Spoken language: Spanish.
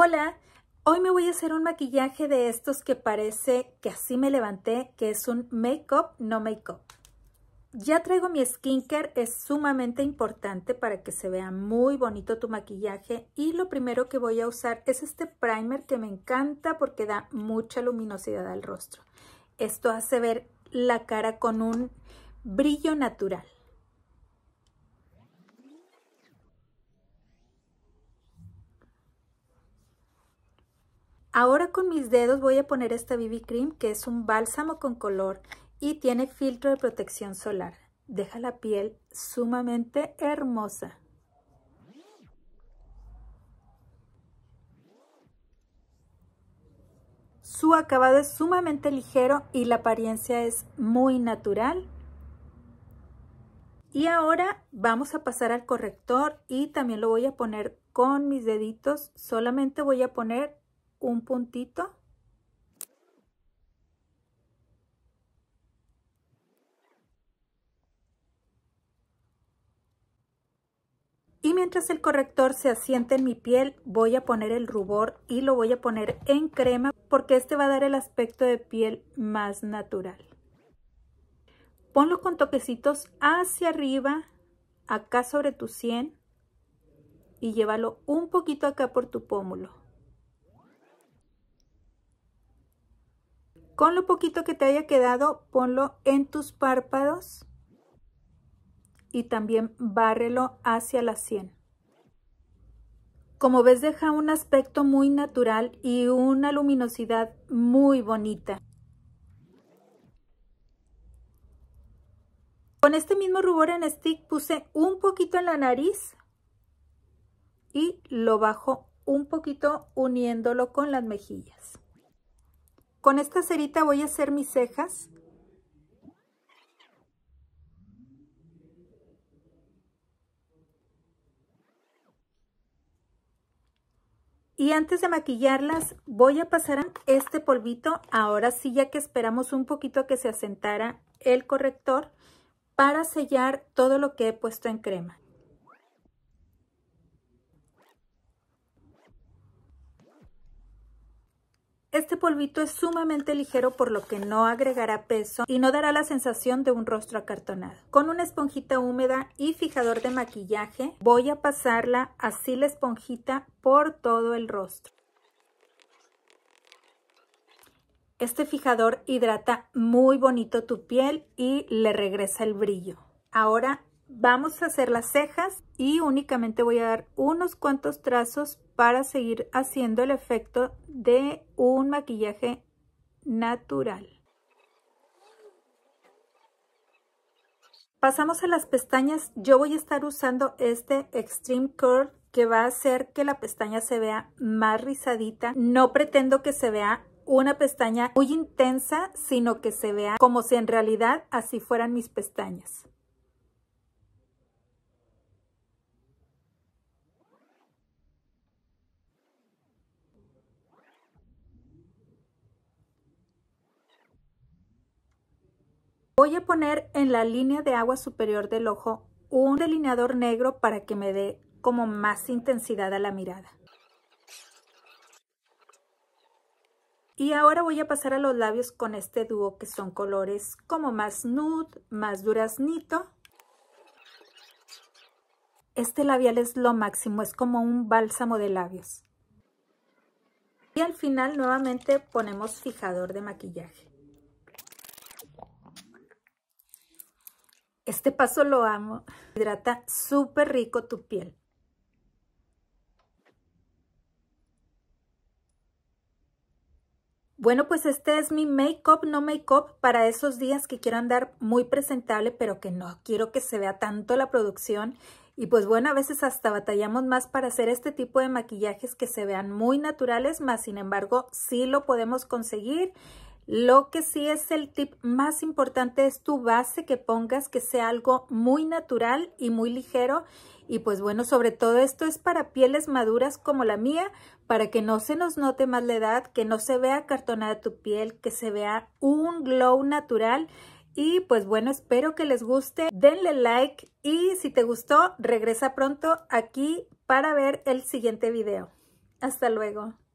Hola, hoy me voy a hacer un maquillaje de estos que parece que así me levanté, que es un make-up, no make-up. Ya traigo mi skincare, es sumamente importante para que se vea muy bonito tu maquillaje y lo primero que voy a usar es este primer que me encanta porque da mucha luminosidad al rostro. Esto hace ver la cara con un brillo natural. Ahora con mis dedos voy a poner esta BB Cream que es un bálsamo con color y tiene filtro de protección solar. Deja la piel sumamente hermosa. Su acabado es sumamente ligero y la apariencia es muy natural. Y ahora vamos a pasar al corrector y también lo voy a poner con mis deditos. Solamente voy a poner un puntito Y mientras el corrector se asiente en mi piel, voy a poner el rubor y lo voy a poner en crema porque este va a dar el aspecto de piel más natural. Ponlo con toquecitos hacia arriba, acá sobre tu sien y llévalo un poquito acá por tu pómulo. Con lo poquito que te haya quedado, ponlo en tus párpados y también bárrelo hacia la sien. Como ves, deja un aspecto muy natural y una luminosidad muy bonita. Con este mismo rubor en stick puse un poquito en la nariz y lo bajo un poquito uniéndolo con las mejillas. Con esta cerita voy a hacer mis cejas. Y antes de maquillarlas voy a pasar este polvito, ahora sí ya que esperamos un poquito a que se asentara el corrector para sellar todo lo que he puesto en crema. Este polvito es sumamente ligero por lo que no agregará peso y no dará la sensación de un rostro acartonado. Con una esponjita húmeda y fijador de maquillaje voy a pasarla así la esponjita por todo el rostro. Este fijador hidrata muy bonito tu piel y le regresa el brillo. Ahora vamos a hacer las cejas y únicamente voy a dar unos cuantos trazos para seguir haciendo el efecto de un maquillaje natural. Pasamos a las pestañas. Yo voy a estar usando este Extreme Curl que va a hacer que la pestaña se vea más rizadita. No pretendo que se vea una pestaña muy intensa, sino que se vea como si en realidad así fueran mis pestañas. Voy a poner en la línea de agua superior del ojo un delineador negro para que me dé como más intensidad a la mirada. Y ahora voy a pasar a los labios con este dúo que son colores como más nude, más duraznito. Este labial es lo máximo, es como un bálsamo de labios. Y al final nuevamente ponemos fijador de maquillaje. Este paso lo amo. Hidrata súper rico tu piel. Bueno, pues este es mi make-up, no make-up, para esos días que quiero andar muy presentable, pero que no quiero que se vea tanto la producción. Y pues bueno, a veces hasta batallamos más para hacer este tipo de maquillajes que se vean muy naturales, más sin embargo, sí lo podemos conseguir. Lo que sí es el tip más importante es tu base que pongas que sea algo muy natural y muy ligero. Y pues bueno, sobre todo esto es para pieles maduras como la mía, para que no se nos note más la edad, que no se vea cartonada tu piel, que se vea un glow natural. Y pues bueno, espero que les guste. Denle like y si te gustó, regresa pronto aquí para ver el siguiente video. Hasta luego.